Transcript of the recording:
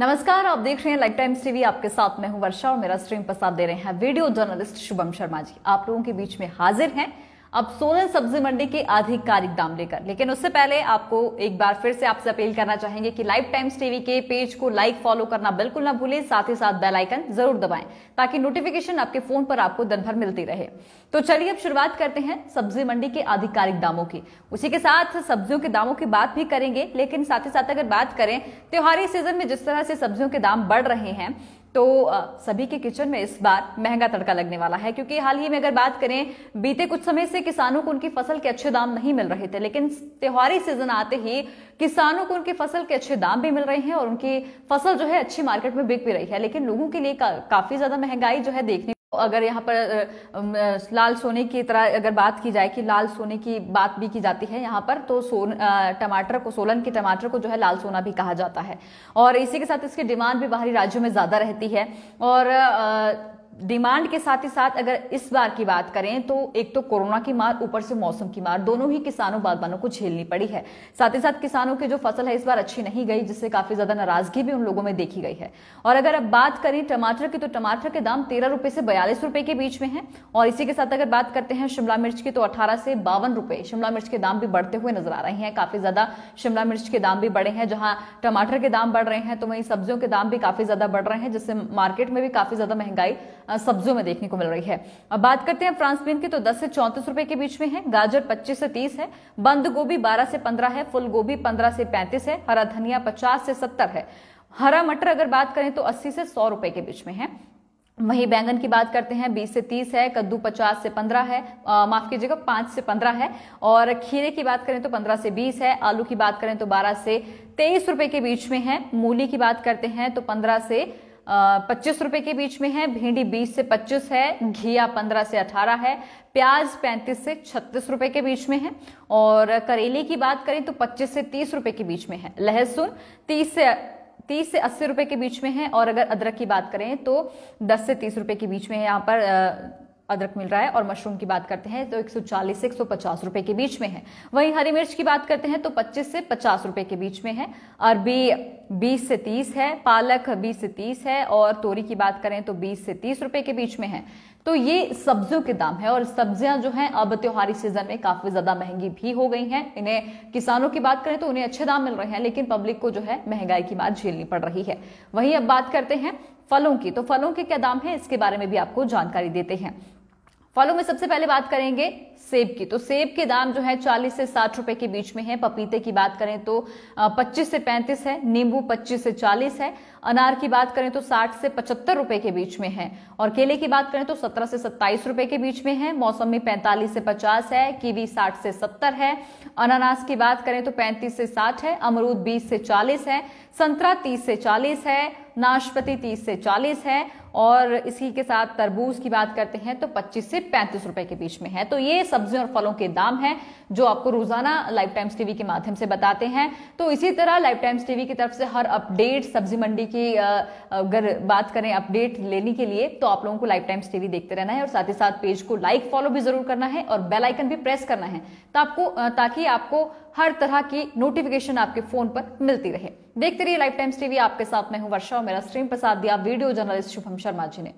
नमस्कार आप देख रहे हैं लाइफ टाइम्स टीवी आपके साथ मैं हूं वर्षा और मेरा स्ट्रीम प्रसाद दे रहे हैं वीडियो जर्नलिस्ट शुभम शर्मा जी आप लोगों के बीच में हाजिर हैं अब सोलन सब्जी मंडी के आधिकारिक दाम लेकर लेकिन उससे पहले आपको एक बार फिर से आपसे अपील करना चाहेंगे कि लाइव टाइम्स टीवी के पेज को लाइक फॉलो करना बिल्कुल ना भूलें साथ ही साथ बेल आइकन जरूर दबाएं ताकि नोटिफिकेशन आपके फोन पर आपको दिन भर मिलती रहे तो चलिए अब शुरुआत करते हैं सब्जी मंडी के आधिकारिक दामों की उसी के साथ सब्जियों के दामों की बात भी करेंगे लेकिन साथ ही साथ अगर बात करें त्योहारी सीजन में जिस तरह से सब्जियों के दाम बढ़ रहे हैं तो सभी के किचन में इस बार महंगा तड़का लगने वाला है क्योंकि हाल ही में अगर बात करें बीते कुछ समय से किसानों को उनकी फसल के अच्छे दाम नहीं मिल रहे थे लेकिन त्योहारी सीजन आते ही किसानों को उनकी फसल के अच्छे दाम भी मिल रहे हैं और उनकी फसल जो है अच्छी मार्केट में बिक भी रही है लेकिन लोगों के लिए का, काफी ज्यादा महंगाई जो है देखने अगर यहाँ पर लाल सोने की तरह अगर बात की जाए कि लाल सोने की बात भी की जाती है यहाँ पर तो सोन टमाटर को सोलन के टमाटर को जो है लाल सोना भी कहा जाता है और इसी के साथ इसकी डिमांड भी बाहरी राज्यों में ज़्यादा रहती है और डिमांड के साथ ही साथ अगर इस बार की बात करें तो एक तो कोरोना की मार ऊपर से मौसम की मार दोनों ही किसानों बागबानों को झेलनी पड़ी है साथ ही साथ किसानों की जो फसल है इस बार अच्छी नहीं गई जिससे काफी ज्यादा नाराजगी भी उन लोगों में देखी गई है और अगर अब बात करें टमाटर की तो टमाटर के दाम तेरह रुपए से बयालीस रुपए के बीच में है और इसी के साथ अगर बात करते हैं शिमला मिर्च की तो अठारह से बावन रुपए शिमला मिर्च के दाम भी बढ़ते हुए नजर आ रहे हैं काफी ज्यादा शिमला मिर्च के दाम भी बढ़े हैं जहां टमाटर के दाम बढ़ रहे हैं तो वहीं सब्जियों के दाम भी काफी ज्यादा बढ़ रहे हैं जिससे मार्केट में भी काफी ज्यादा महंगाई सब्जियों में देखने को मिल रही है अब बात करते हैं फ्रांसबीन की तो दस से चौंतीस रुपए के बीच में है गाजर पच्चीस से तीस है बंद गोभी बारह से पंद्रह है फुल गोभी पंद्रह से पैंतीस है हरा धनिया पचास से सत्तर है हरा मटर अगर बात करें तो अस्सी से सौ रुपए के बीच में है वहीं बैंगन की बात करते हैं 20 से 30 है कद्दू 50 से 15 है माफ कीजिएगा 5 से 15 है और खीरे की बात करें तो 15 से 20 है आलू की बात करें तो 12 से तेईस रुपए के बीच में है मूली की बात करते हैं तो 15 से पच्चीस रुपए के बीच में है भिंडी बीस से पच्चीस है घिया पंद्रह से अठारह है प्याज पैंतीस से छत्तीस रुपए के बीच में है और करेले की बात करें तो पच्चीस से तीस रुपए के बीच में है लहसुन तीस से तीस से अस्सी रुपए के बीच में है और अगर अदरक की बात करें तो दस से तीस रुपए के बीच में है यहाँ पर अदरक मिल रहा है और मशरूम की बात करते हैं तो 140 से 150 रुपए के बीच में है वहीं हरी मिर्च की बात करते हैं तो 25 से 50 रुपए के बीच में है अरबी 20 से 30 है पालक 20 से 30 है और तोरी की बात करें तो 20 से 30 रुपए के बीच में है तो ये सब्जियों के दाम है और सब्जियां जो हैं अब त्योहारी सीजन में काफी ज्यादा महंगी भी हो गई हैं इन्हें किसानों की बात करें तो उन्हें अच्छे दाम मिल रहे हैं लेकिन पब्लिक को जो है महंगाई की बात झेलनी पड़ रही है वहीं अब बात करते हैं फलों की तो फलों के क्या दाम है इसके बारे में भी आपको जानकारी देते हैं फलों में सबसे पहले बात करेंगे सेब की तो सेब के दाम जो है 40 से 60 रुपए के बीच में है पपीते की बात करें तो 25 से 35 है नींबू 25 से 40 है अनार की बात करें तो 60 से 75 रुपए के बीच में है और केले की बात करें तो 17 से 27 रुपए के बीच में है मौसमी पैंतालीस से 50 है कीवी 60 से 70 है अनानास की बात करें तो 35 से 60 है अमरूद 20 से 40 है संतरा 30 से 40 है नाशपति 30 से 40 है और इसी के साथ तरबूज की बात करते हैं तो 25 से 35 रुपए के बीच में है तो ये सब्जियों और फलों के दाम हैं जो आपको रोजाना लाइफ टाइम्स टीवी के माध्यम से बताते हैं तो इसी तरह लाइफ टाइम्स टीवी की तरफ से हर अपडेट सब्जी मंडी की अगर बात करें अपडेट लेने के लिए तो आप लोगों को लाइफ टाइम्स टीवी देखते रहना है और साथ ही साथ पेज को लाइक फॉलो भी जरूर करना है और बेलाइकन भी प्रेस करना है तो आपको ताकि आपको हर तरह की नोटिफिकेशन आपके फोन पर मिलती रहे देखते रहिए लाइफ टाइम्स टीवी आपके साथ मैं हूं वर्षा और मेरा स्ट्रीम प्रसाद दिया वीडियो जर्नलिस्ट शुभम शर्मा जी ने